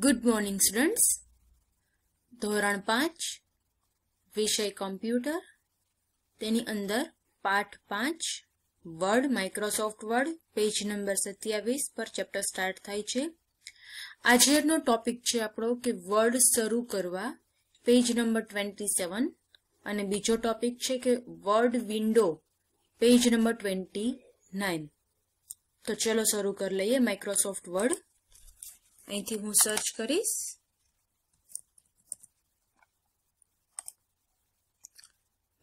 good morning students ધોરણ પાંચ વિષય કોમ્પ્યુટર તેની અંદર પાઠ પાંચ word Microsoft word page number સત્યાવીસ પર ચેપ્ટર સ્ટાર્ટ થાય છે આજેરનો ટોપિક છે આપણો કે વર્ડ શરૂ કરવા પેજ નંબર ટ્વેન્ટી સેવન અને બીજો ટોપિક છે કે word window page number twenty nine તો ચલો શરૂ કરી લઈએ માઇક્રોસોફ્ટ વર્ડ અહીંથી હું સર્ચ કરીશ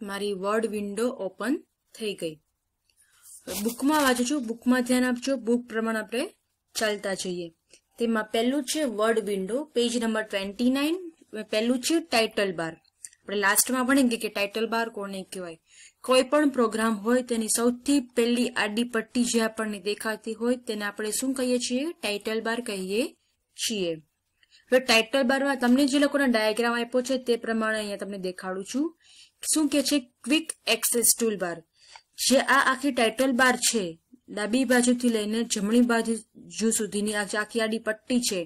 મારી વર્ડ વિન્ડો ઓપન થઈ ગઈ બુકમાં વાંચું છું બુકમાં ધ્યાન આપજો બુક પ્રમાણે આપણે ચાલતા જઈએ તેમાં પહેલું છે word window page number twenty nine પહેલું છે ટાઇટલ બાર આપણે લાસ્ટમાં ભણી કે ટાઇટલ બાર કોને કહેવાય કોઈ પણ પ્રોગ્રામ હોય તેની સૌથી પહેલી આડી પટ્ટી જે આપણને દેખાતી હોય તેને આપણે શું કહીએ છીએ ટાઇટલ બાર કહીએ છીએ હવે ટાઇટલ બારમાં તમને જે લોકોનો ડાયાગ્રામ આપ્યો છે તે પ્રમાણે અહીંયા તમને દેખાડું છું શું કે છે ક્વિક એક્સેસ ટૂલ બાર જે આ આખી ટાઇટલ બાર છે ડાબી બાજુથી લઈને જમણી બાજુ સુધીની આખી આડી પટ્ટી છે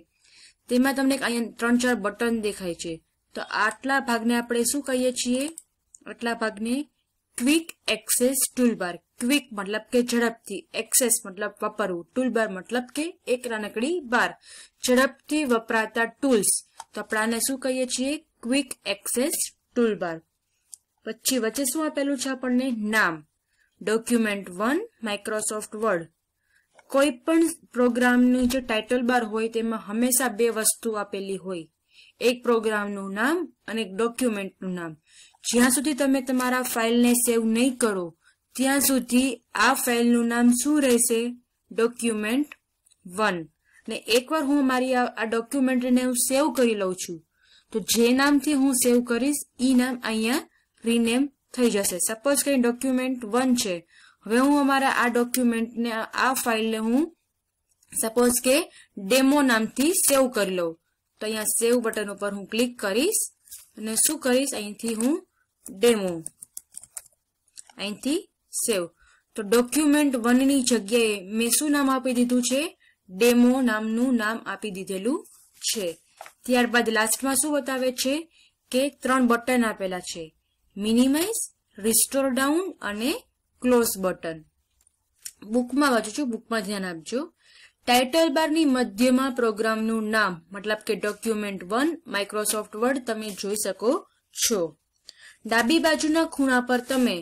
તેમાં તમને અહીંયા ત્રણ ચાર બટન દેખાય છે તો આટલા ભાગને આપણે શું કહીએ છીએ આટલા ભાગને ક્વિક એક્સેસ બાર ક્વિક મતલબ કે ઝડપથી એક્સેસ મતલબ વાપરવું ટૂલબાર મતલબ કે એક નાનકડી બાર ઝડપથી વપરાતા ટૂલ્સ તો આપણે આને શું કહીએ છીએ ક્વિક એક્સેસ ટૂલબાર પછી વચ્ચે શું આપેલું છે આપણને નામ ડોક્યુમેન્ટ વન માઇક્રોસોફ્ટ વર્ડ કોઈ પણ પ્રોગ્રામની જે ટાઇટલ બાર હોય તેમાં હંમેશા બે વસ્તુ આપેલી હોય એક પ્રોગ્રામનું નામ અને એક ડોક્યુમેન્ટનું નામ જ્યાં સુધી તમે તમારા ફાઇલને સેવ નહીં કરો ત્યાં સુધી આ ફાઇલનું નામ શું રહેશે ડોક્યુમેન્ટ વન ને એકવાર હું મારી આ ડોક્યુમેન્ટને હું સેવ કરી લઉં છું તો જે નામથી હું સેવ કરીશ એ નામ અહીંયા રીનેમ થઈ જશે સપોઝ કે ડોક્યુમેન્ટ વન છે હવે હું અમારા આ ડોક્યુમેન્ટને આ ફાઇલને હું સપોઝ કે ડેમો નામથી સેવ કરી લઉં તો અહીંયા સેવ બટન ઉપર હું ક્લિક કરીશ અને શું કરીશ અહીંથી હું ડેમો અહીંથી સેવ તો ડોક્યુમેન્ટ વનની જગ્યાએ મેં શું નામ આપી દીધું છે ડેમો નામનું નામ આપી દીધેલું છે ત્યારબાદ લાસ્ટમાં શું બતાવે છે કે ત્રણ બટન આપેલા છે મિનિમાઇઝ રિસ્ટોર ડાઉન અને ક્લોઝ બટન બુકમાં વાંચું છું બુકમાં ધ્યાન આપજો ટાઇટલ બારની મધ્યમાં પ્રોગ્રામનું નામ મતલબ કે ડોક્યુમેન્ટ વન માઇક્રોસોફ્ટ વર્ડ તમે જોઈ શકો છો ડાબી બાજુના ખૂણા પર તમે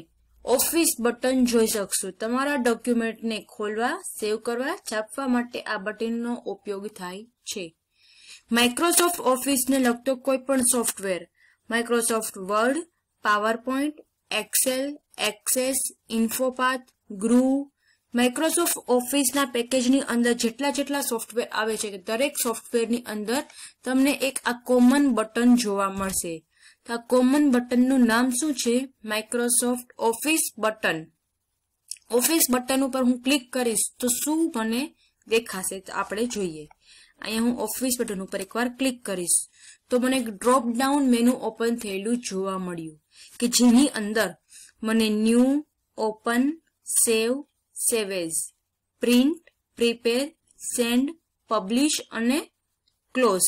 ઓફિસ બટન જોઈ શકશું તમારા ડોક્યુમેન્ટને ખોલવા સેવ કરવા છાપવા માટે આ બટનનો ઉપયોગ થાય છે માઇક્રોસોફ્ટ ઓફિસને લગતો કોઈ પણ software Microsoft word PowerPoint Excel Access InfoPath Groove Microsoft ઓફિસના પેકેજની અંદર જેટલા જેટલા સોફ્ટવેર આવે છે દરેક સોફ્ટવેરની અંદર તમને એક આ કોમન બટન જોવા મળશે આ કોમન બટનનું નામ શું છે Microsoft office button office button ઉપર હું ક્લિક કરીશ તો શું મને દેખાશે આપણે જોઈએ અહીંયા હું ઓફિસ બટન ઉપર એકવાર ક્લિક કરીશ તો મને ડ્રોપ ડાઉન મેનુ ઓપન થયેલું જોવા મળ્યું કે જેની અંદર મને new open save save as print prepare send publish અને ક્લોઝ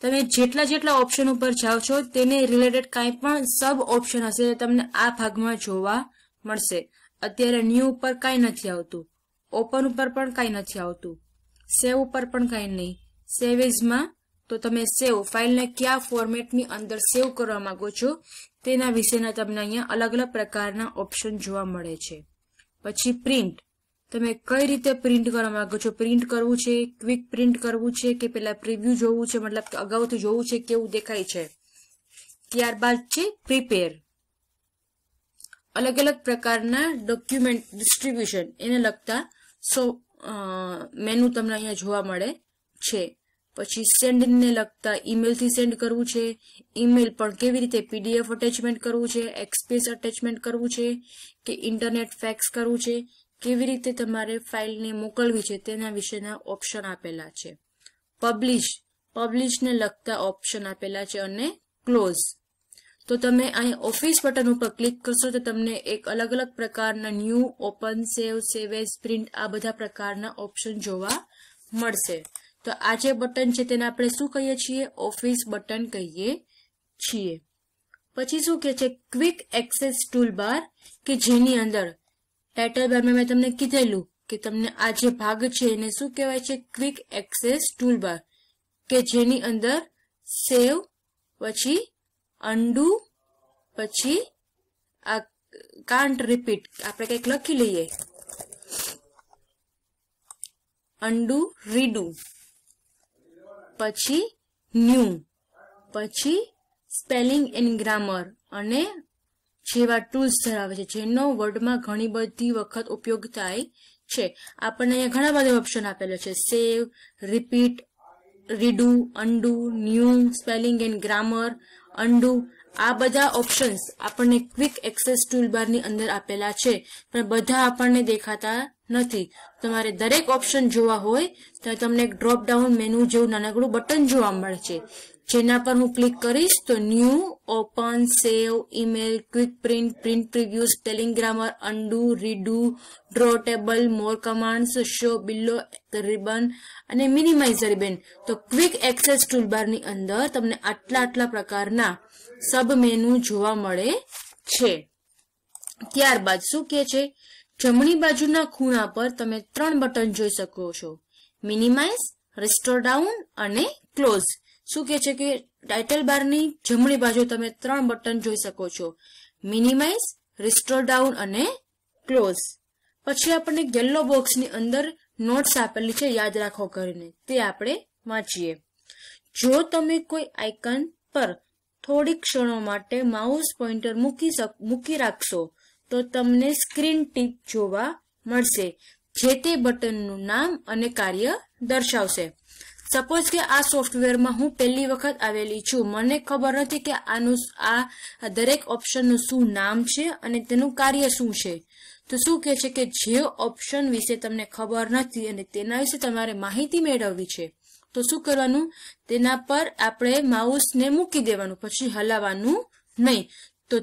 તમે જેટલા જેટલા ઓપ્શન ઉપર જાઓ છો તેને રિલેટેડ કાંઈ પણ સબ ઓપ્શન હશે તમને આ ભાગમાં જોવા મળશે અત્યારે ન્યૂ ઉપર કાંઈ નથી આવતું ઓપન ઉપર પણ કાંઈ નથી આવતું સેવ ઉપર પણ કાંઈ નહીં સેવ ઇઝમાં તો તમે સેવ ફાઇલને કયા ફોર્મેટની અંદર સેવ કરવા માંગો છો તેના વિશેના તમને અહીંયા અલગ અલગ પ્રકારના ઓપ્શન જોવા મળે છે પછી પ્રિન્ટ તમે કઈ રીતે પ્રિન્ટ કરવા માંગો છો પ્રિન્ટ કરવું છે ક્વિક પ્રિન્ટ કરવું છે કે પેલા પ્રિવ્યુ જોવું છે મતલબ કે અગાઉથી જોવું છે કેવું દેખાય છે ત્યારબાદ છે પ્રિપેર અલગ અલગ પ્રકારના ડોક્યુમેન્ટ ડિસ્ટ્રીબ્યુશન એને લગતા સો મેનુ તમને અહીંયા જોવા મળે છે પછી સેન્ડને લગતા ઇમેલથી સેન્ડ કરવું છે ઇમેલ પણ કેવી રીતે પીડીએફ અટેચમેન્ટ કરવું છે એક્સપ્રેસ અટેચમેન્ટ કરવું છે કે ઇન્ટરનેટ ફેક્સ કરવું છે કેવી રીતે તમારે ફાઇલને મોકલવી છે તેના વિશેના ઓપ્શન આપેલા છે પબ્લિશ પબ્લિશને લગતા ઓપ્શન આપેલા છે અને ક્લોઝ તો તમે અહીં ઓફિસ બટન ઉપર ક્લિક કરશો તો તમને એક અલગ અલગ પ્રકારના new open save save as print આ બધા પ્રકારના ઓપ્શન જોવા મળશે તો આ જે બટન છે તેને આપણે શું કહીએ છીએ ઓફિસ બટન કહીએ છીએ પછી શું કે છે ક્વિક એક્સેસ ટૂલ બાર કે જેની અંદર ટાઇટલ બારમાં મેં તમને કીધેલું કે તમને આ જે ભાગ છે એને શું કહેવાય છે ક્વિક એક્સેસ ટૂલ બાર કે જેની અંદર સેવ પછી અંડુ પછી આ કાન્ટ રિપીટ આપણે કંઈક લખી લઈએ અંડુ રીડુ પછી ન્યૂ પછી સ્પેલિંગ એન્ડ ગ્રામર અને જેવા ટૂલ્સ ધરાવે છે જેનો વર્ડમાં ઘણી બધી વખત ઉપયોગ થાય છે આપણને અહીંયા ઘણા બધા ઓપ્શન આપેલા છે save repeat redo undo new spelling and grammar undo આ બધા ઓપ્શન્સ આપણને ક્વિક એક્સેસ ટૂલબારની અંદર આપેલા છે પણ બધા આપણને દેખાતા નથી તમારે દરેક ઓપ્શન જોવા હોય તો તમને એક ડ્રોપ ડાઉન મેનુ જેવું નાનકડું બટન જોવા મળે છે જેના પર હું ક્લિક કરીશ તો new open save email quick print print preview spelling grammar undo redo draw table more command show below ribbon અને મિનિમાઇઝ રિબન તો ક્વિક એક્સેસ ટૂલબારની અંદર તમને આટલા આટલા પ્રકારના સબ મેનુ જોવા મળે છે ત્યારબાદ શું કે છે જમણી બાજુના ખૂણા પર તમે ત્રણ બટન જોઈ શકો છો મિનિમાઇઝ રિસ્ટોર ડાઉન અને ક્લોઝ શું કે છે કે ટાઇટલ બારની જમણી બાજુ તમે ત્રણ બટન જોઈ શકો છો મિનિમાઇઝ રિસ્ટોર ડાઉન અને ક્લોઝ પછી આપણને યલ્લો બોક્સની અંદર નોટ્સ આપેલી છે યાદ રાખો કરીને તે આપણે વાંચીએ જો તમે કોઈ આઇકન પર થોડી ક્ષણો માટે માઉસ પોઇન્ટર મૂકી મૂકી રાખશો તો તમને સ્ક્રીન ટીપ જોવા મળશે જે તે બટનનું નામ અને કાર્ય દર્શાવશે સપોઝ કે આ સોફ્ટવેરમાં હું પહેલી વખત આવેલી છું મને ખબર નથી કે આનું આ દરેક ઓપ્શનનું શું નામ છે અને તેનું કાર્ય શું છે તો શું કહે છે કે જે ઓપ્શન વિશે તમને ખબર નથી અને તેના વિશે તમારે માહિતી મેળવવી છે તો શું કરવાનું તેના પર આપણે માઉસને મૂકી દેવાનું પછી હલાવવાનું નહીં તો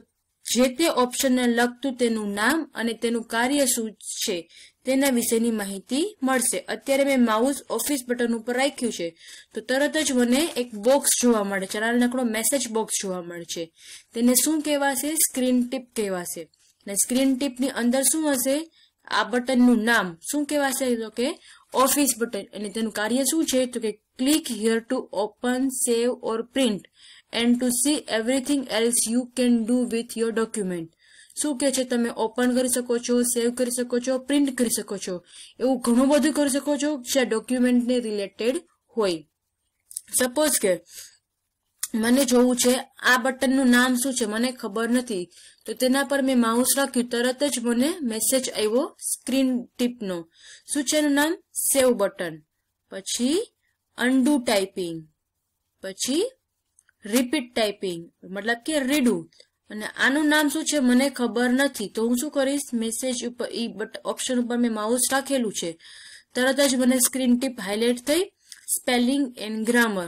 જે તે ઓપ્શનને લગતું તેનું નામ અને તેનું કાર્ય શું છે તેના વિશેની માહિતી મળશે અત્યારે મેં માઉસ ઓફિસ બટન ઉપર રાખ્યું છે તો તરત જ મને એક બોક્સ જોવા મળે છે નાનકડો મેસેજ બોક્સ જોવા મળે છે તેને શું કહેવાશે સ્ક્રીન ટીપ કહેવાશે અને સ્ક્રીન ટીપની અંદર શું હશે આ બટનનું નામ શું કહેવાશે તો કે ઓફિસ બટન અને તેનું કાર્ય શું છે તો કે click here to open save or print and to see everything else you can do with your document શું કે છે તમે ઓપન કરી શકો છો સેવ કરી શકો છો પ્રિન્ટ કરી શકો છો એવું ઘણું બધું કરી શકો છો જે ડોક્યુમેન્ટને રિલેટેડ હોય સપોઝ કે મને જોવું છે આ બટનનું નામ શું છે મને ખબર નથી તો તેના પર મેં માઉસ રાખ્યું તરત જ મને મેસેજ આવ્યો સ્ક્રીન ટીપનો શું છે એનું નામ સેવ બટન પછી અન્ડુ ટાઈપિંગ પછી રિપીટ ટાઈપિંગ મતલબ કે રીડું અને આનું નામ શું છે મને ખબર નથી તો હું શું કરીશ મેસેજ ઉપર ઈ બટ ઓપ્શન ઉપર મેં માઉસ રાખેલું છે તરત જ મને સ્ક્રીન ટીપ હાઇલાઇટ થઈ સ્પેલિંગ એન્ડ ગ્રામર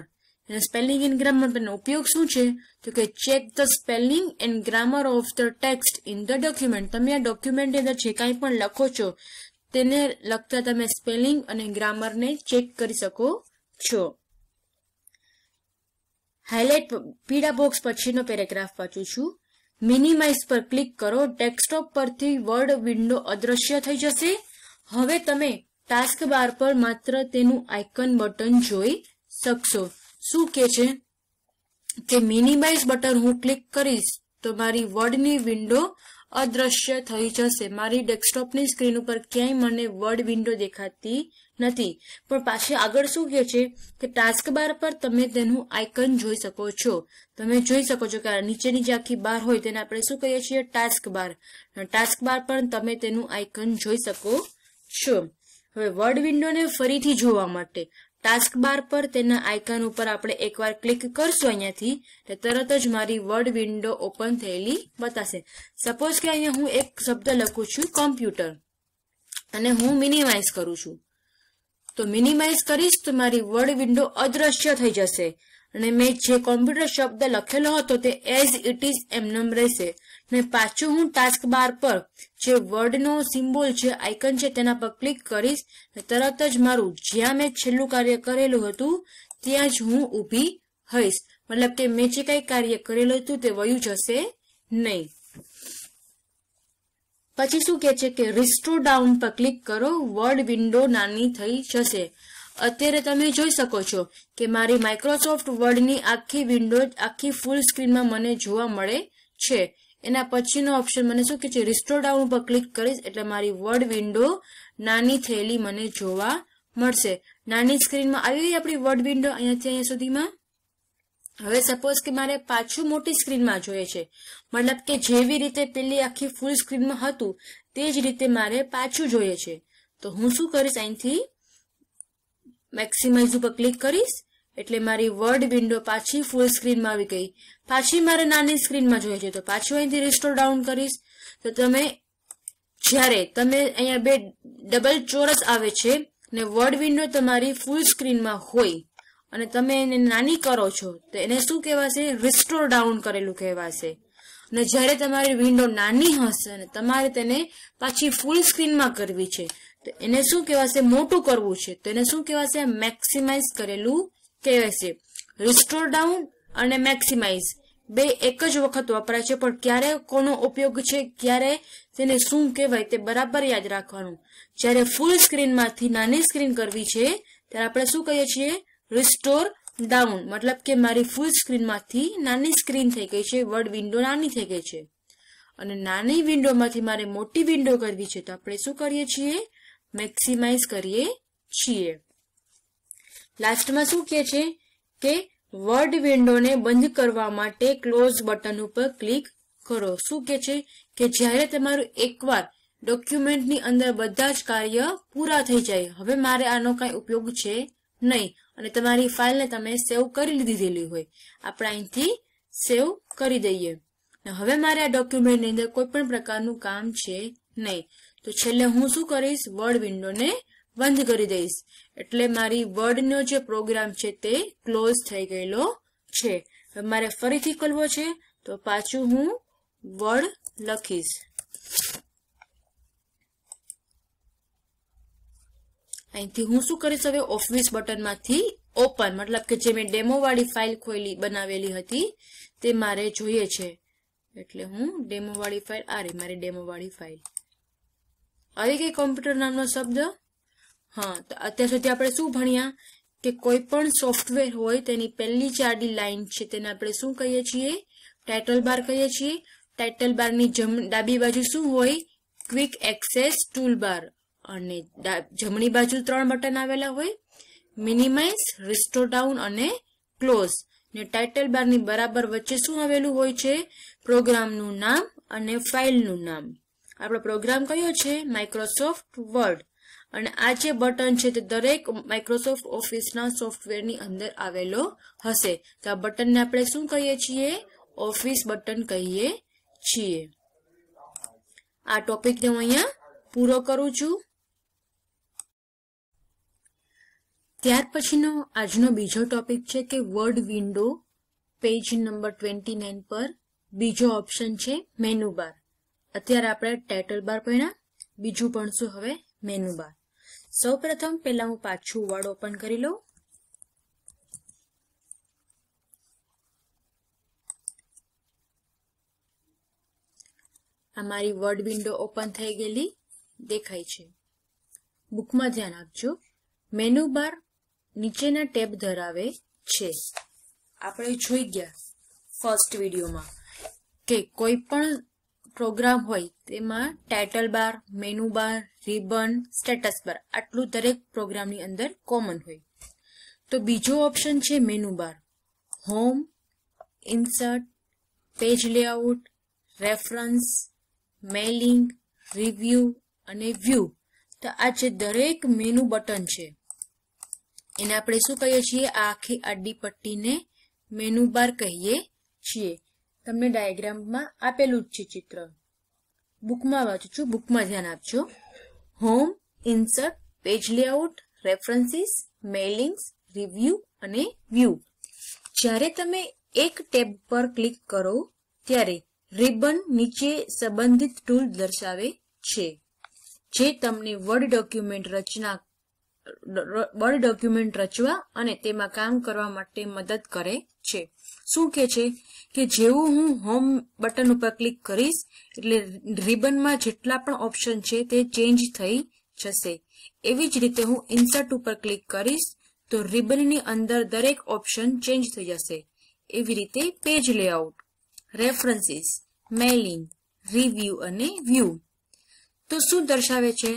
અને સ્પેલિંગ એન્ડ ગ્રામર પરનો ઉપયોગ શું છે તો કે check the spelling and grammar of the text in the document તમે આ ડોક્યુમેન્ટ અંદર જે કાંઈ પણ લખો છો તેને લગતા તમે સ્પેલિંગ અને ગ્રામરને ચેક કરી શકો છો હાઇલાઇટ પીડા બોક્સ પછીનો પેરેગ્રાફ વાંચું છું મિનિમાઇઝ પર ક્લિક કરો ડેસ્કટોપ પરથી વર્ડ વિન્ડો અદ્રશ્ય થઈ જશે હવે તમે ટાસ્ક બાર પર માત્ર તેનું આઇકન બટન જોઈ શકશો શું કે છે કે મિનિમાઇઝ બટન હું ક્લિક કરીશ તો મારી વર્ડની વિન્ડો અદ્રશ્ય થઈ જશે મારી ડેસ્કટોપની સ્ક્રીન ઉપર ક્યાંય મને વર્ડ વિન્ડો દેખાતી નથી પણ પાછી આગળ શું કહે છે કે ટાસ્ક બાર પર તમે તેનું આઇકન જોઈ શકો છો તમે જોઈ શકો છો કે નીચેની જે આખી બાર હોય તેને આપણે શું કહીએ છીએ ટાસ્ક બાર ટાસ્ક બાર પર તમે તેનું આઇકન જોઈ શકો છો હવે વર્ડ વિન્ડોને ફરીથી જોવા માટે ટાસ્ક બાર પર તેના આઇકન ઉપર આપણે એકવાર ક્લિક કરશું અહીંયાથી એટલે તરત જ મારી વર્ડ વિન્ડો ઓપન થયેલી બતાશે સપોઝ કે અહીંયા હું એક શબ્દ લખું છું કોમ્પ્યુટર અને હું મિનિમાઇઝ કરું છું તો મિનિમાઇઝ કરીશ તો મારી વર્ડ વિન્ડો અદ્રશ્ય થઈ જશે અને મેં જે કોમ્પ્યુટર શબ્દ લખેલો હતો તે એઝ ઇટ ઇઝ એમનેમ રહેશે ને પાછું હું ટાસ્ક બાર પર જે વર્ડનો સિમ્બોલ છે આઇકન છે તેના પર ક્લિક કરીશ ને તરત જ મારું જ્યાં મેં છેલ્લું કાર્ય કરેલું હતું ત્યાં જ હું ઊભી હઈશ મતલબ કે મેં જે કાંઈ કાર્ય કરેલું હતું તે વયું જશે નહીં પછી શું કે છે કે રિસ્ટોર ડાઉન પર ક્લિક કરો વર્ડ વિન્ડો નાની થઈ જશે અત્યારે તમે જોઈ શકો છો કે મારી માઇક્રોસોફ્ટ વર્ડની આખી વિન્ડો આખી ફૂલ સ્ક્રીનમાં મને જોવા મળે છે એના પછીનો ઓપ્શન મને શું કે છે રિસ્ટોર ડાઉન પર ક્લિક કરીશ એટલે મારી વર્ડ વિન્ડો નાની થયેલી મને જોવા મળશે નાની સ્ક્રીનમાં આવી ગઈ આપણી વર્ડ વિન્ડો અહીંયાથી અહીંયા સુધીમાં હવે સપોઝ કે મારે પાછું મોટી સ્ક્રીનમાં જોઈએ છે મતલબ કે જેવી રીતે પેલી આખી ફૂલ સ્ક્રીનમાં હતું તે જ રીતે મારે પાછું જોઈએ છે તો હું શું કરીશ અહીંથી મેક્સિમાઇઝ ઉપર ક્લિક કરીશ એટલે મારી વર્ડ વિન્ડો પાછી ફૂલ સ્ક્રીનમાં આવી ગઈ પાછી મારે નાની સ્ક્રીનમાં જોઈએ છે તો પાછું અહીંથી રિસ્ટોર ડાઉન કરીશ તો તમે જ્યારે તમે અહીંયા બે ડબલ ચોરસ આવે છે ને વર્ડ વિન્ડો તમારી ફૂલ સ્ક્રીનમાં હોય અને તમે એને નાની કરો છો તો એને શું કહેવાશે રિસ્ટોર ડાઉન કરેલું કહેવાશે અને જ્યારે તમારી વિન્ડો નાની હશે અને તમારે તેને પાછી ફૂલ સ્ક્રીનમાં કરવી છે તો એને શું કહેવાશે મોટું કરવું છે તો એને શું કહેવાશે મેક્સિમાઇઝ કરેલું કહેવાશે રિસ્ટોર ડાઉન અને મેક્સિમાઇઝ બે એક જ વખત વપરાય છે પણ ક્યારે કોનો ઉપયોગ છે ક્યારે તેને શું કહેવાય તે બરાબર યાદ રાખવાનું જ્યારે ફૂલ સ્ક્રીનમાંથી નાની સ્ક્રીન કરવી છે ત્યારે આપણે શું કહીએ છીએ રિસ્ટોર ડાઉન મતલબ કે મારી ફૂલ સ્ક્રીનમાંથી નાની સ્ક્રીન થઈ ગઈ છે વર્ડ વિન્ડો નાની થઈ ગઈ છે અને નાની વિન્ડોમાંથી મારે મોટી વિન્ડો કરવી છે તો આપણે શું કરીએ છીએ મેક્સિમાઇઝ કરીએ છીએ લાસ્ટમાં શું કહે છે કે વર્ડ વિન્ડોને બંધ કરવા માટે ક્લોઝ બટન ઉપર ક્લિક કરો શું કહે છે કે જ્યારે તમારું એકવાર ડોક્યુમેન્ટની અંદર બધા જ કાર્ય પૂરા થઈ જાય હવે મારે આનો કાંઈ ઉપયોગ છે નહીં અને તમારી ફાઇલને તમે સેવ કરી દીધેલી હોય આપણે અહીંથી સેવ કરી દઈએ હવે મારે આ ડોક્યુમેન્ટની અંદર કોઈ પણ પ્રકારનું કામ છે નહીં તો છેલ્લે હું શું કરીશ વર્ડ વિન્ડોને બંધ કરી દઈશ એટલે મારી વર્ડનો જે પ્રોગ્રામ છે તે ક્લોઝ થઈ ગયેલો છે હવે મારે ફરીથી ખોલવો છે તો પાછું હું વર્ડ લખીશ અહીંથી હું શું કરીશ હવે ઓફિસ બટનમાંથી ઓપન મતલબ કે જે મેં ડેમોવાળી ફાઇલ ખોલી બનાવેલી હતી તે મારે જોઈએ છે એટલે હું ડેમો વાળી ફાઇલ આ રે મારી વાળી ફાઇલ આવી ગઈ કોમ્પ્યુટર નામનો શબ્દ હા તો અત્યાર સુધી આપણે શું ભણ્યા કે કોઈ પણ સોફ્ટવેર હોય તેની પહેલી ચારડી લાઇન છે તેને આપણે શું કહીએ છીએ ટાઇટલ બાર કહીએ છીએ ટાઇટલ બારની જમ ડાબી બાજુ શું હોય ક્વિક એક્સેસ ટૂલ બાર અને જમણી બાજુ ત્રણ બટન આવેલા હોય મિનિમાઇઝ રિસ્ટો ડાઉન અને ક્લોઝ ને ટાઇટલ બારની બરાબર વચ્ચે શું આવેલું હોય છે પ્રોગ્રામનું નામ અને ફાઇલનું નામ આપણો પ્રોગ્રામ કયો છે માઇક્રોસોફ્ટ વર્ડ અને આ જે બટન છે તે દરેક માઇક્રોસોફ્ટ ઓફિસના સોફ્ટવેરની અંદર આવેલો હશે તો આ બટનને આપણે શું કહીએ છીએ ઓફિસ બટન કહીએ છીએ આ ટોપિકને હું અહીંયા પૂરો કરું છું ત્યાર પછીનો આજનો બીજો ટોપિક છે કે word window page number twenty nine પર બીજો ઓપ્શન છે મેનુ બાર અત્યારે આપણે ટાઇટલ બાર ભણ્યા બીજું ભણશું હવે મેનુ બાર સૌ પ્રથમ પહેલા હું પાછું વર્ડ ઓપન કરી લઉં અમારી વર્ડ વિન્ડો ઓપન થઈ ગયેલી દેખાય છે બુકમાં ધ્યાન આપજો મેનુ બાર નીચેના ટેબ ધરાવે છે આપણે જોઈ ગયા ફર્સ્ટ વિડીયોમાં કે કોઈ પણ પ્રોગ્રામ હોય તેમાં title bar menu bar ribbon status bar આટલું દરેક પ્રોગ્રામની અંદર કોમન હોય તો બીજો ઓપ્શન છે menu bar home insert page layout reference mailing review અને વ્યૂ તો આ જે દરેક મેનુ બટન છે એને આપણે શું કહીએ છીએ આ આખી આડી પટ્ટીને મેનુ બાર કહીએ છીએ તમને ડાયાગ્રામમાં આપેલું જ છે ચિત્ર બુકમાં વાંચું છું બુકમાં ધ્યાન આપજો home insert page layout references mailings review અને વ્યૂ જ્યારે તમે એક ટેબ પર ક્લિક કરો ત્યારે રિબન નીચે સંબંધિત ટૂલ દર્શાવે છે જે તમને વર્ડ ડોક્યુમેન્ટ રચના બળ ડોક્યુમેન્ટ રચવા અને તેમાં કામ કરવા માટે મદદ કરે છે શું કે છે કે જેવું હું હોમ બટન ઉપર ક્લિક કરીશ એટલે રિબનમાં જેટલા પણ ઓપ્શન છે તે ચેન્જ થઈ જશે એવી જ રીતે હું ઇન્સર્ટ ઉપર ક્લિક કરીશ તો રિબનની અંદર દરેક ઓપ્શન ચેન્જ થઈ જશે એવી રીતે page layout references mailing review અને વ્યૂ તો શું દર્શાવે છે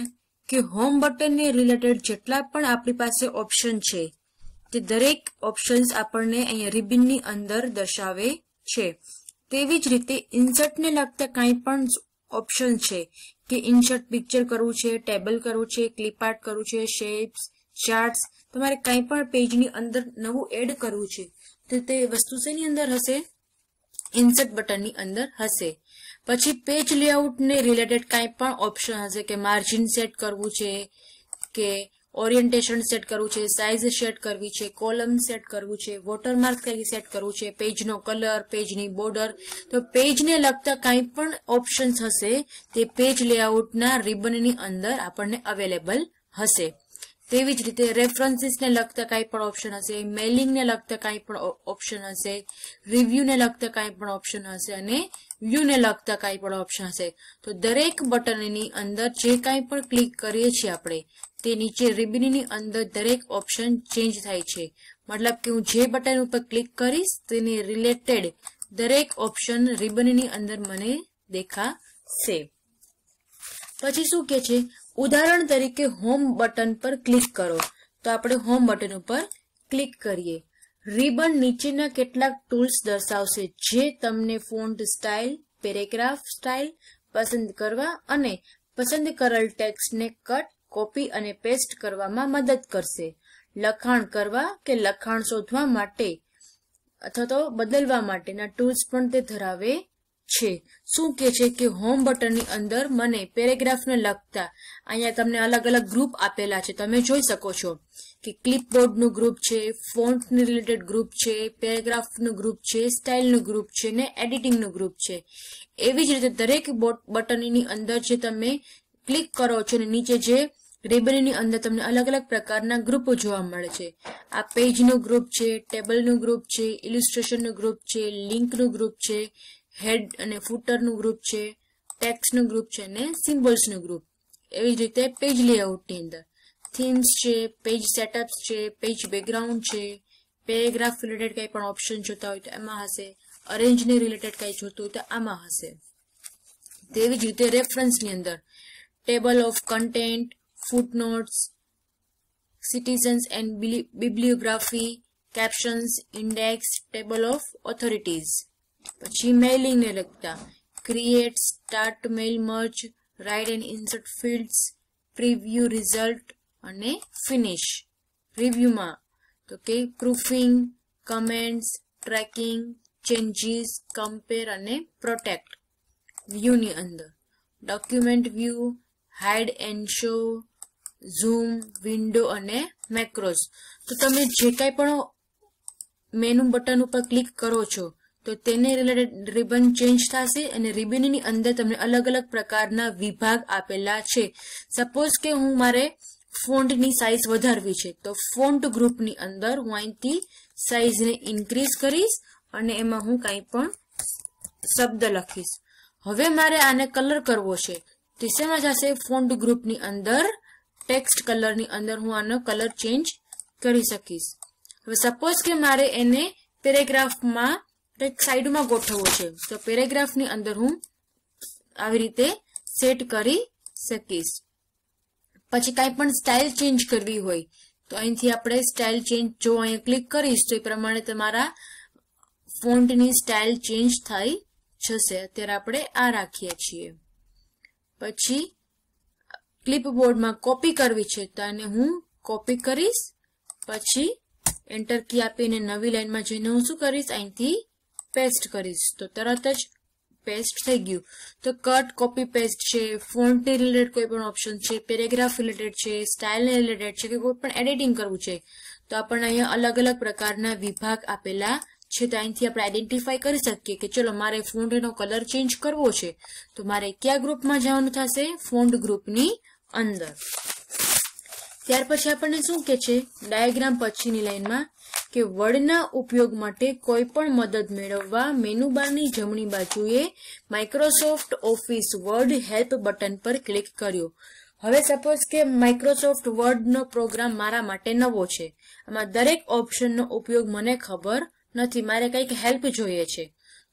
કે હોમ બટનને રિલેટેડ જેટલા પણ આપણી પાસે ઓપ્શન છે તે દરેક ઓપ્શન્સ આપણને અહીંયા રિબિનની અંદર દર્શાવે છે તેવી જ રીતે ઇન્સર્ટને લગતા કંઈ પણ ઓપ્શન છે કે ઇન્સર્ટ પિક્ચર કરવું છે ટેબલ કરવું છે ક્લિપ આર્ટ કરવું છે શેપ્સ ચાર્ટ્સ તમારે કંઈ પણ પેજની અંદર નવું એડ કરવું છે તો તે વસ્તુ શેની અંદર હશે ઇન્સર્ટ બટનની અંદર હશે પછી પેજ લેઆઉટને રિલેટેડ કાંઈ પણ ઓપ્શન હશે કે માર્જિન સેટ કરવું છે કે ઓરિએન્ટેશન સેટ કરવું છે સાઇઝ સેટ કરવી છે કોલમ સેટ કરવું છે વોટરમાર્ક કઈ સેટ કરવું છે પેજનો કલર પેજની બોર્ડર તો પેજને લગતા કાંઈ પણ ઓપ્શન્સ હશે તે પેજ લેઆઉટના રિબનની અંદર આપણને અવેલેબલ હશે તેવી જ રીતે રેફરન્સીસને લગતા કાંઈ પણ ઓપ્શન હશે મેલિંગને લગતા કાંઈ પણ ઓપ્શન હશે રિવ્યુને લગતા કાંઈ પણ ઓપ્શન હશે અને યુને લગતા કાંઈ પણ ઓપ્શન હશે તો દરેક બટનની અંદર જે કાંઈ પણ ક્લિક કરીએ છીએ આપણે તે નીચે રિબનની અંદર દરેક ઓપ્શન ચેન્જ થાય છે મતલબ કે હું જે બટન ઉપર ક્લિક કરીશ તેને રિલેટેડ દરેક ઓપ્શન રિબનની અંદર મને દેખાશે પછી શું કે છે ઉદાહરણ તરીકે હોમ બટન પર ક્લિક કરો તો આપણે હોમ બટન ઉપર ક્લિક કરીએ રિબન નીચેના કેટલાક ટૂલ્સ દર્શાવશે જે તમને ફોન્ટ સ્ટાઇલ પેરેગ્રાફ સ્ટાઇલ પસંદ કરવા અને પસંદ કરેલ ટેક્સ્ટને કટ કોપી અને પેસ્ટ કરવામાં મદદ કરશે લખાણ કરવા કે લખાણ શોધવા માટે અથવા તો બદલવા માટેના ટૂલ્સ પણ તે ધરાવે છે શું કે છે કે હોમ બટનની અંદર મને પેરેગ્રાફને લગતા અહીંયા તમને અલગ અલગ ગ્રુપ આપેલા છે તમે જોઈ શકો છો કે ક્લિપબોર્ડનું ગ્રુપ છે ફોન્ટને રિલેટેડ ગ્રુપ છે પેરેગ્રાફનું ગ્રુપ છે સ્ટાઇલનું ગ્રુપ છે ને એડિટિંગનું ગ્રુપ છે એવી જ રીતે દરેક બટનની અંદર જે તમે ક્લિક કરો છો ને નીચે જે રિબનની અંદર તમને અલગ અલગ પ્રકારના ગ્રુપો જોવા મળે છે આ પેજનું ગ્રુપ છે ટેબલનું ગ્રુપ છે ઇલ્યુસ્ટ્રેશનનું ગ્રુપ છે લિંકનું ગ્રુપ છે હેડ અને ફૂટરનું ગ્રુપ છે ટેક્સ્ટનું ગ્રુપ છે અને સિમ્બલ્સનું ગ્રુપ એવી જ રીતે પેજ લેઆઉટની અંદર થીમ્સ છે પેજ સેટઅપ્સ છે પેજ બેકગ્રાઉન્ડ છે પેરેગ્રાફ રિલેટેડ કંઈ પણ ઓપ્શન જોતા હોય તો એમાં હશે અરેન્જને રિલેટેડ કંઈ જોતું હોય તો આમાં હશે તેવી જ રીતે રેફરન્સની અંદર table of content footnotes citizens and bibliography captions index table of authorities પછી મેઇલિંગને લગતા create start mail merge write and insert fields preview result અને ફિનિશ રિવ્યુમાં તો કે proofing comments tracking changes compare અને પ્રોટેક્ટ વ્યૂની અંદર document view hide and show zoom window અને મેક્રોસ તો તમે જે કાંઈ પણ મેનુ બટન ઉપર ક્લિક કરો છો તો તેને રિલેટેડ રિબન ચેન્જ થશે અને રિબનની અંદર તમને અલગ અલગ પ્રકારના વિભાગ આપેલા છે સપોઝ કે હું મારે ફોન્ટની સાઇઝ વધારવી છે તો ફોન્ટ ગ્રુપની અંદર હું અહીંથી સાઇઝને ઇન્ક્રીઝ કરીશ અને એમાં હું કાંઈ પણ શબ્દ લખીશ હવે મારે આને કલર કરવો છે તે શેમાં જશે ફોન્ટ ગ્રુપની અંદર ટેક્સ્ટ કલરની અંદર હું આનો કલર ચેન્જ કરી શકીશ હવે સપોઝ કે મારે એને પેરેગ્રાફમાં સાઈડમાં ગોઠવવો છે તો પેરેગ્રાફની અંદર હું આવી રીતે સેટ કરી શકીશ પછી કાંઈ પણ સ્ટાઇલ ચેન્જ કરવી હોય તો અહીંથી આપણે સ્ટાઇલ ચેન્જ જો અહીંયા ક્લિક કરીશ તો એ પ્રમાણે તમારા ફોન્ટની સ્ટાઇલ ચેન્જ થઈ જશે અત્યારે આપણે આ રાખીએ છીએ પછી ક્લિપબોર્ડમાં કોપી કરવી છે તો આને હું કોપી કરીશ પછી એન્ટર કી આપીને નવી લાઇનમાં જઈને હું શું કરીશ અહીંથી પેસ્ટ કરીશ તો તરત જ પેસ્ટ થઈ ગયું તો કટ કોપી પેસ્ટ છે ફોન્ટને રિલેટેડ કોઈ પણ ઓપ્શન છે પેરેગ્રાફ રિલેટેડ છે સ્ટાઇલને રિલેટેડ છે કે કોઈ પણ એડિટિંગ કરવું છે તો આપણને અહીંયા અલગ અલગ પ્રકારના વિભાગ આપેલા છે તો અહીંથી આપણે આઈડેન્ટિફાય કરી શકીએ કે ચલો મારે ફોન્ટનો કલર ચેન્જ કરવો છે તો મારે કયા ગ્રુપમાં જવાનું થશે ફોન્ટ ગ્રુપની અંદર ત્યાર પછી આપણને શું કે છે ડાયાગ્રામ પછીની લાઈનમાં કે વર્ડના ઉપયોગ માટે કોઈ પણ મદદ મેળવવા મેનુબારની જમણી બાજુએ Microsoft office word help button પર ક્લિક કર્યો હવે સપોઝ કે માઇક્રોસોફ્ટ વર્ડનો પ્રોગ્રામ મારા માટે નવો છે આમાં દરેક ઓપ્શનનો ઉપયોગ મને ખબર નથી મારે કંઈક હેલ્પ જોઈએ છે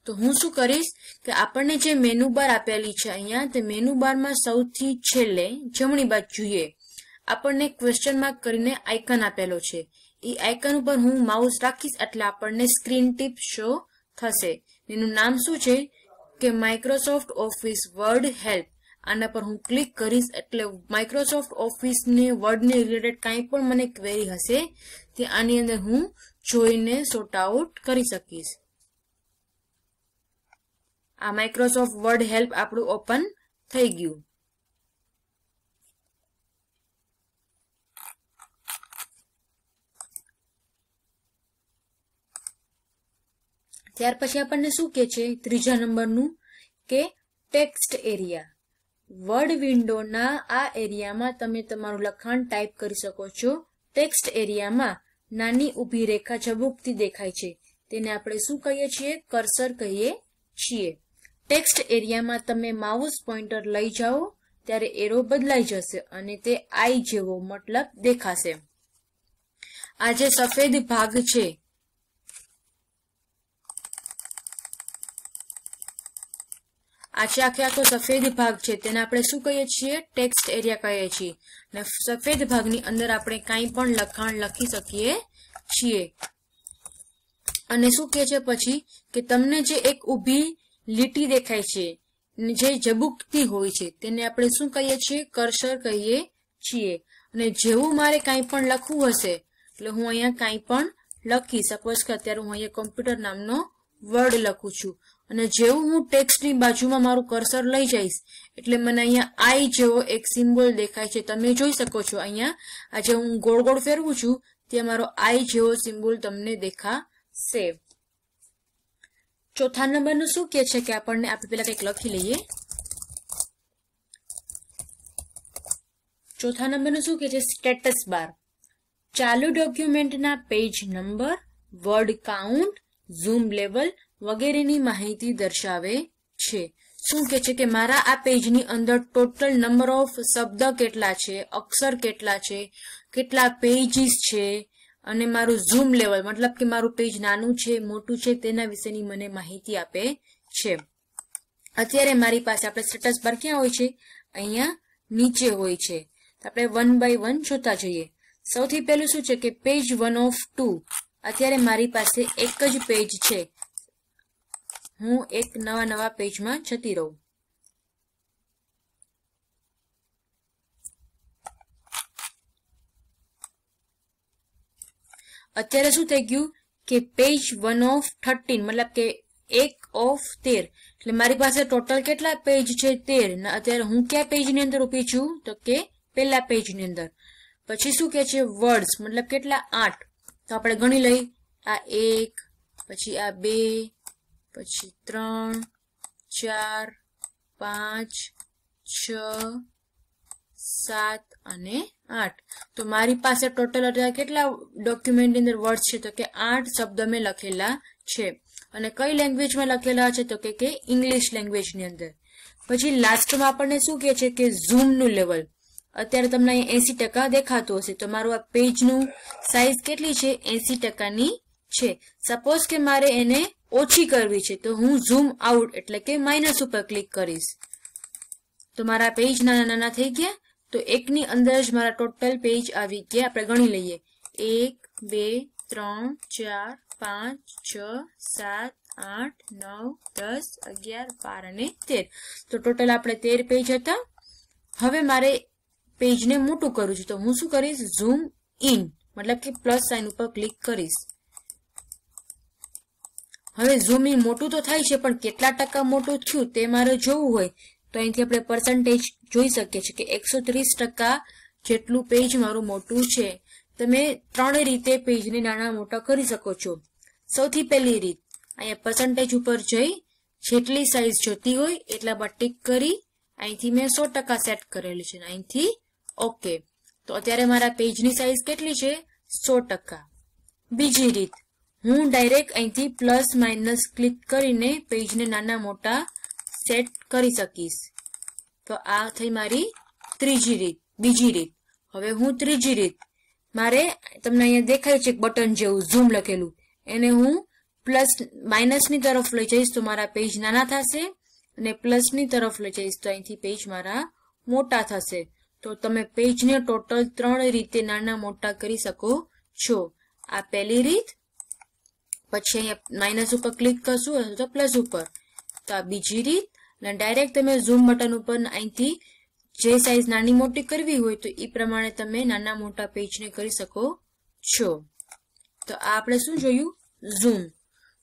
તો હું શું કરીશ કે આપણને જે મેનુબાર આપેલી છે અહીંયા તે મેનુબારમાં સૌથી છેલ્લે જમણી બાજુએ આપણને ક્વેશ્ચન માર્ક કરીને આઇકન આપેલો છે એ આઇકન ઉપર હું માઉસ રાખીશ એટલે આપણને સ્ક્રીન ટીપ શો થશે એનું નામ શું છે કે માઇક્રોસોફ્ટ ઓફિસ વર્ડ હેલ્પ આના પર હું ક્લિક કરીશ એટલે માઇક્રોસોફ્ટ ઓફિસને વર્ડને રિલેટેડ કાંઈ પણ મને ક્વેરી હશે તે આની અંદર હું જોઈને સોર્ટ આઉટ કરી શકીશ આ માઇક્રોસોફ્ટ વર્ડ હેલ્પ આપણું ઓપન થઈ ગયું ત્યાર પછી આપણને શું કે છે ત્રીજા નંબરનું કે ટેક્સ્ટ એરિયા વર્ડ વિન્ડોના આ એરિયામાં તમે તમારું લખાણ ટાઈપ કરી શકો છો ટેક્સ્ટ એરિયામાં નાની ઊભી રેખા ઝબુકતી દેખાય છે તેને આપણે શું કહીએ છીએ કરસર કહીએ છીએ ટેક્સ્ટ એરિયામાં તમે માઉસ પોઇન્ટર લઈ જાઓ ત્યારે એરો બદલાઈ જશે અને તે આઈ જેવો મતલબ દેખાશે આ જે સફેદ ભાગ છે આ આખે આખો સફેદ ભાગ છે તેને આપણે શું કહીએ છીએ ટેક્સ્ટ એરિયા કહીએ છીએ અને સફેદ ભાગની અંદર આપણે કાંઈ પણ લખાણ લખી શકીએ છીએ અને શું કહે છે પછી કે તમને જે એક ઊભી લીટી દેખાય છે જે ઝબુકતી હોય છે તેને આપણે શું કહીએ છીએ કર્સર કહીએ છીએ અને જેવું મારે કાંઈ પણ લખવું હશે એટલે હું અહીંયા કાંઈ પણ લખી સપોઝ કે અત્યારે હું અહીંયા કોમ્પ્યુટર નામનો વર્ડ લખું છું અને જેવું હું ટેક્સ્ટની બાજુમાં મારું કર્સર લઈ જઈશ એટલે મને અહીંયા આઈ જેવો એક સિમ્બોલ દેખાય છે તમે જોઈ શકો છો અહીંયા આજે હું ગોળ ગોળ ફેરવું છું ત્યાં મારો આઈ જેવો સિમ્બોલ તમને દેખાશે ચોથા નંબરનું શું કહે છે કે આપણને આપણે પેલા કંઈક લખી લઈએ ચોથા નંબરનું શું કહે છે સ્ટેટસ બાર ચાલુ ડોક્યુમેન્ટના page number word count zoom level વગેરેની માહિતી દર્શાવે છે શું કે છે કે મારા આ પેજની અંદર ટોટલ નંબર ઓફ શબ્દ કેટલા છે અક્ષર કેટલા છે કેટલા પેજીસ છે અને મારું ઝૂમ લેવલ મતલબ કે મારું પેજ નાનું છે મોટું છે તેના વિશેની મને માહિતી આપે છે અત્યારે મારી પાસે આપણે સ્ટેટસ બાર ક્યાં હોય છે અહીંયા નીચે હોય છે આપણે વન બાય વન જોતા જઈએ સૌથી પહેલું શું છે કે પેજ વન ઓફ ટુ અત્યારે મારી પાસે એક જ પેજ છે હું એક નવા નવા પેજમાં જતી રહું અત્યારે શું થઈ ગયું કે પેજ વન ઓફ થર્ટીન મતલબ કે એક ઓફ તેર એટલે મારી પાસે ટોટલ કેટલા પેજ છે તેર અત્યારે હું કયા પેજની અંદર ઊભી છું તો કે પેલા પેજની અંદર પછી શું કે છે વર્ડ્સ મતલબ કેટલા આઠ તો આપણે ગણી લઈ આ એક પછી આ બે પછી ત્રણ ચાર પાંચ છ સાત અને આઠ તો મારી પાસે ટોટલ અત્યારે કેટલા ડોક્યુમેન્ટની અંદર વર્ડ છે તો કે આઠ શબ્દ મેં લખેલા છે અને કઈ લેંગ્વેજમાં લખેલા છે તો કે કે ઇંગ્લિશ લેંગ્વેજની અંદર પછી લાસ્ટમાં આપણને શું કહે છે કે ઝૂમનું લેવલ અત્યારે તમને અહીં એસી ટકા દેખાતું હશે તો મારું આ પેજનું સાઇઝ કેટલી છે એસી ટકાની છે સપોઝ કે મારે એને ઓછી કરવી છે તો હું ઝૂમ આઉટ એટલે કે માઇનસ ઉપર ક્લિક કરીશ તો મારા પેજ નાના નાના થઈ ગયા તો એકની અંદર જ મારા ટોટલ પેજ આવી ગયા આપણે ગણી લઈએ એક બે ત્રણ ચાર પાંચ છ સાત આઠ નવ દસ અગિયાર બાર અને તેર તો ટોટલ આપણે તેર પેજ હતા હવે મારે પેજને મોટું કરવું છે તો હું શું કરીશ ઝૂમ ઇન મતલબ કે પ્લસ સાઇન ઉપર ક્લિક કરીશ હવે ઝૂમ ઝૂમિંગ મોટું તો થાય છે પણ કેટલા ટકા મોટું થયું તે મારે જોવું હોય તો અહીંથી આપણે પર્સન્ટેજ જોઈ શકીએ છીએ કે એકસો ત્રીસ ટકા જેટલું પેજ મારું મોટું છે તમે ત્રણ રીતે પેજને નાના મોટા કરી શકો છો સૌથી પહેલી રીત અહીંયા પર્સન્ટેજ ઉપર જઈ જેટલી સાઇઝ જોતી હોય એટલા બટ ટીક કરી અહીંથી મેં સો ટકા સેટ કરેલી છે અહીંથી ઓકે તો અત્યારે મારા પેજની સાઇઝ કેટલી છે સો ટકા બીજી રીત હું ડાયરેક્ટ અહીંથી પ્લસ માઇનસ ક્લિક કરીને પેજને નાના મોટા સેટ કરી શકીશ તો આ થઈ મારી ત્રીજી રીત બીજી રીત હવે હું ત્રીજી રીત મારે તમને અહીંયા દેખાય છે બટન જેવું ઝૂમ લખેલું એને હું પ્લસ માઇનસની તરફ લઈ જઈશ તો મારા પેજ નાના થશે અને પ્લસની તરફ લઈ જઈશ તો અહીંથી પેજ મારા મોટા થશે તો તમે પેજને ટોટલ ત્રણ રીતે નાના મોટા કરી શકો છો આ પહેલી રીત પછી અહીંયા માઇનસ ઉપર ક્લિક કરશું અથવા તો પ્લસ ઉપર તો આ બીજી રીત અને ડાયરેક્ટ તમે ઝૂમ બટન ઉપર અહીંથી જે સાઇઝ નાની મોટી કરવી હોય તો એ પ્રમાણે તમે નાના મોટા પેજને કરી શકો છો તો આ આપણે શું જોયું ઝૂમ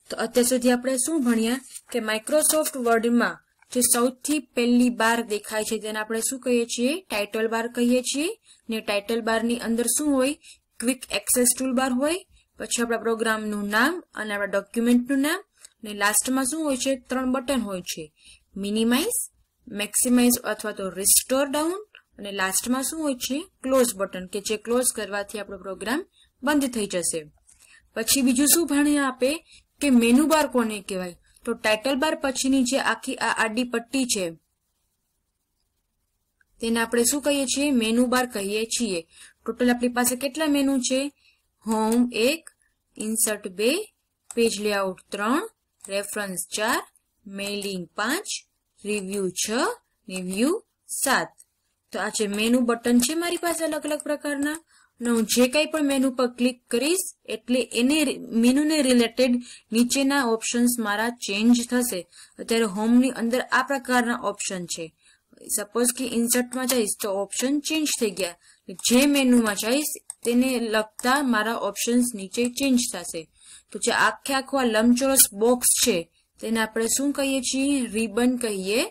તો અત્યાર સુધી આપણે શું ભણ્યા કે માઇક્રોસોફ્ટ વર્ડમાં જે સૌથી પહેલી બાર દેખાય છે તેને આપણે શું કહીએ છીએ ટાઇટલ બાર કહીએ છીએ ને ટાઇટલ બારની અંદર શું હોય ક્વિક એક્સેસ ટૂલ બાર હોય પછી આપણા પ્રોગ્રામનું નામ અને આપણા ડોક્યુમેન્ટનું નામ અને લાસ્ટમાં શું હોય છે ત્રણ બટન હોય છે મિનિમાઇઝ મેક્સિમાઇઝ અથવા તો રિસ્ટોર ડાઉન અને લાસ્ટમાં શું હોય છે ક્લોઝ બટન કે જે ક્લોઝ કરવાથી આપણો પ્રોગ્રામ બંધ થઈ જશે પછી બીજું શું ભણ્યા આપે કે મેનુ બાર કોને કહેવાય તો ટાઇટલ બાર પછીની જે આખી આ આડી પટ્ટી છે તેને આપણે શું કહીએ છીએ મેનુ બાર કહીએ છીએ ટોટલ આપણી પાસે કેટલા મેનુ છે હોમ એક ઇન્સર્ટ બે પેજ લેઆઉટ ત્રણ રેફરન્સ ચાર મેઇલિંગ પાંચ રિવ્યુ છ ને સાત તો આ છે મેનુ બટન છે મારી પાસે અલગ અલગ પ્રકારના અને હું જે કંઈ પણ મેનુ પર ક્લિક કરીશ એટલે એને મેનુને રિલેટેડ નીચેના ઓપ્શન્સ મારા ચેન્જ થશે અત્યારે હોમની અંદર આ પ્રકારના ઓપ્શન છે સપોઝ કે ઇન્સર્ટમાં જઈશ તો ઓપ્શન ચેન્જ થઈ ગયા જે મેનુમાં જઈશ તેને લગતા મારા ઓપ્શન્સ નીચે ચેન્જ થશે તો જે આખે આખું લંબચોરસ બોક્સ છે તેને આપણે શું કહીએ છીએ રિબન કહીએ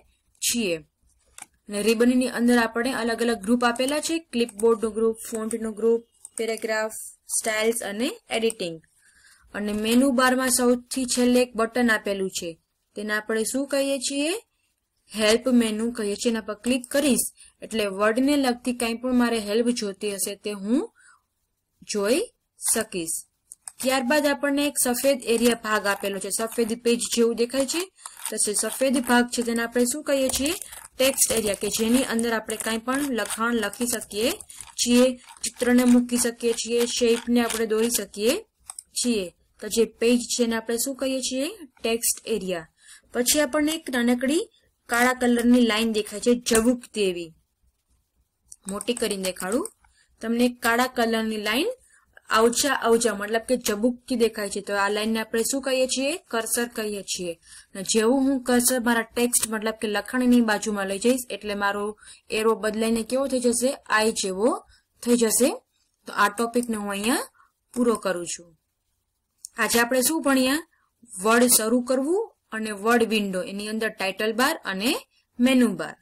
છીએ અને રિબનની અંદર આપણે અલગ અલગ ગ્રુપ આપેલા છે ક્લિપબોર્ડનું ગ્રુપ ફોન્ટનું ગ્રુપ પેરેગ્રાફ સ્ટાઇલ્સ અને એડિટિંગ અને મેનુ બારમાં સૌથી છેલ્લે એક બટન આપેલું છે તેને આપણે શું કહીએ છીએ હેલ્પ મેનુ કહીએ છીએ એના પર ક્લિક કરીશ એટલે વર્ડને લગતી કંઈ પણ મારે હેલ્પ જોતી હશે તે હું જોઈ શકીશ ત્યારબાદ આપણને એક સફેદ એરિયા ભાગ આપેલો છે સફેદ પેજ જેવું દેખાય છે તો સફેદ ભાગ છે તેને આપણે શું કહીએ છીએ ટેક્સ્ટ એરિયા કે જેની અંદર આપણે કંઈ પણ લખાણ લખી શકીએ છીએ ચિત્રને મૂકી શકીએ છીએ શેપને આપણે દોરી શકીએ છીએ તો જે પેજ છે એને આપણે શું કહીએ છીએ ટેક્સ્ટ એરિયા પછી આપણને એક નાનકડી કાળા કલરની લાઈન દેખાય છે જબુક તેવી મોટી કરીને દેખાડું તમને કાળા કલરની લાઈન આવજા આવજા મતલબ કે જબુકથી દેખાય છે તો આ લાઈનને આપણે શું કહીએ છીએ કર્સર કહીએ છીએ જેવું હું કર્સર મારા ટેક્સ્ટ મતલબ કે લખાણની બાજુમાં લઈ જઈશ એટલે મારો એરો બદલાઈને કેવો થઈ જશે આઈ જેવો થઈ જશે તો આ ટોપિકને હું અહીંયા પૂરો કરું છું આજે આપણે શું ભણ્યા વર્ડ શરૂ કરવું અને વર્ડ વિન્ડો એની અંદર ટાઇટલ બાર અને મેનુ બાર